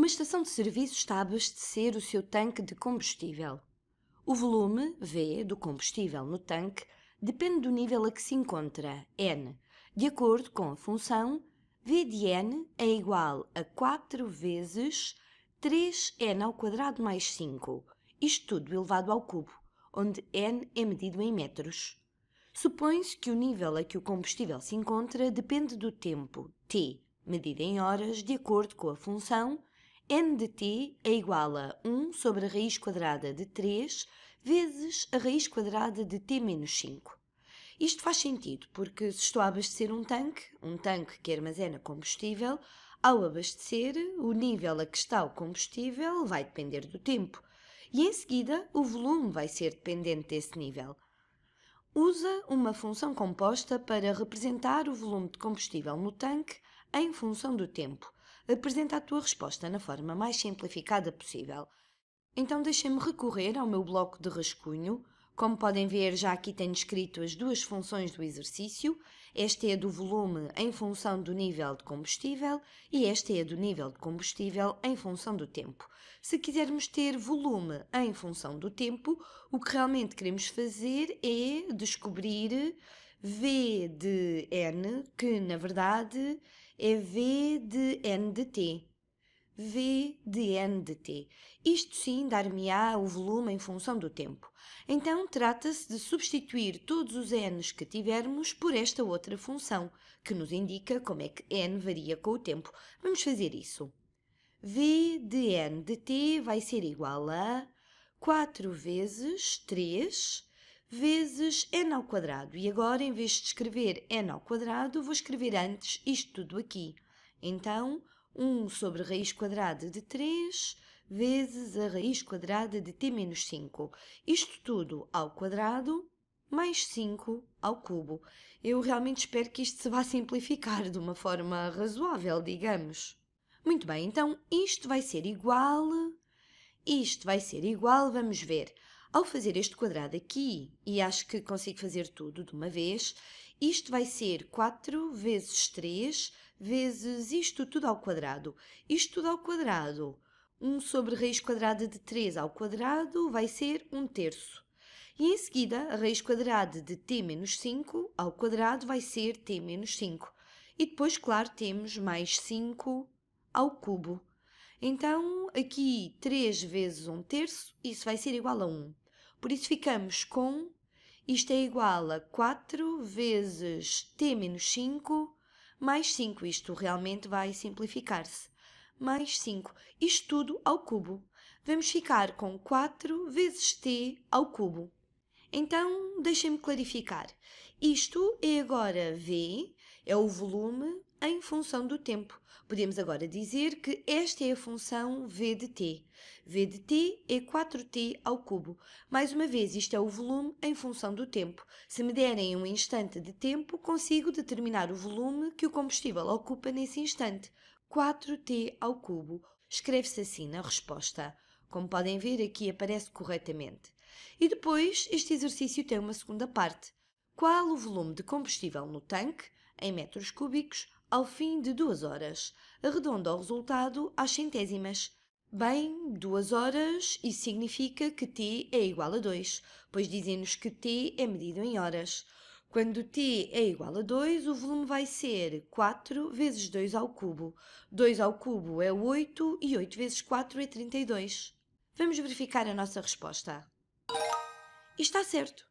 Uma estação de serviço está a abastecer o seu tanque de combustível. O volume, V, do combustível no tanque depende do nível a que se encontra, N, de acordo com a função V de N é igual a 4 vezes 3N ao quadrado mais 5, isto tudo elevado ao cubo, onde N é medido em metros. Supõe-se que o nível a que o combustível se encontra depende do tempo, T, medido em horas, de acordo com a função n de t é igual a 1 sobre a raiz quadrada de 3 vezes a raiz quadrada de t menos 5. Isto faz sentido, porque se estou a abastecer um tanque, um tanque que armazena combustível, ao abastecer, o nível a que está o combustível vai depender do tempo e em seguida o volume vai ser dependente desse nível. Usa uma função composta para representar o volume de combustível no tanque em função do tempo apresenta a tua resposta na forma mais simplificada possível. Então deixa-me recorrer ao meu bloco de rascunho. Como podem ver, já aqui tenho escrito as duas funções do exercício. Esta é a do volume em função do nível de combustível e esta é a do nível de combustível em função do tempo. Se quisermos ter volume em função do tempo, o que realmente queremos fazer é descobrir V de N, que na verdade é V de N de T. V de N de T. Isto sim dar-me-á o volume em função do tempo. Então trata-se de substituir todos os N's que tivermos por esta outra função, que nos indica como é que N varia com o tempo. Vamos fazer isso. V de N de T vai ser igual a 4 vezes 3 vezes n ao quadrado. E agora, em vez de escrever n ao quadrado, vou escrever antes isto tudo aqui. Então, 1 sobre raiz quadrada de 3 vezes a raiz quadrada de t menos 5. Isto tudo ao quadrado mais 5 ao cubo. Eu realmente espero que isto se vá simplificar de uma forma razoável, digamos. Muito bem, então isto vai ser igual... Isto vai ser igual, vamos ver, ao fazer este quadrado aqui, e acho que consigo fazer tudo de uma vez, isto vai ser 4 vezes 3 vezes isto tudo ao quadrado. Isto tudo ao quadrado, 1 sobre raiz quadrada de 3 ao quadrado vai ser 1 terço. E em seguida, a raiz quadrada de t menos 5 ao quadrado vai ser t menos 5. E depois, claro, temos mais 5 ao cubo. Então, aqui 3 vezes 1 terço, isso vai ser igual a 1. Por isso ficamos com, isto é igual a 4 vezes t menos 5, mais 5, isto realmente vai simplificar-se, mais 5, isto tudo ao cubo. Vamos ficar com 4 vezes t ao cubo. Então, deixem-me clarificar. Isto é agora V, é o volume em função do tempo. Podemos agora dizer que esta é a função v de t. v de t é 4t ao cubo. Mais uma vez, isto é o volume em função do tempo. Se me derem um instante de tempo, consigo determinar o volume que o combustível ocupa nesse instante. 4t ao cubo. Escreve-se assim na resposta. Como podem ver, aqui aparece corretamente. E depois, este exercício tem uma segunda parte. Qual o volume de combustível no tanque, em metros cúbicos, ao fim de duas horas. Arredonda o resultado às centésimas. Bem, duas horas e significa que t é igual a 2, pois dizem-nos que t é medido em horas. Quando t é igual a 2, o volume vai ser 4 vezes 2 ao cubo. 2 ao cubo é 8 e 8 vezes 4 é 32. Vamos verificar a nossa resposta. E está certo.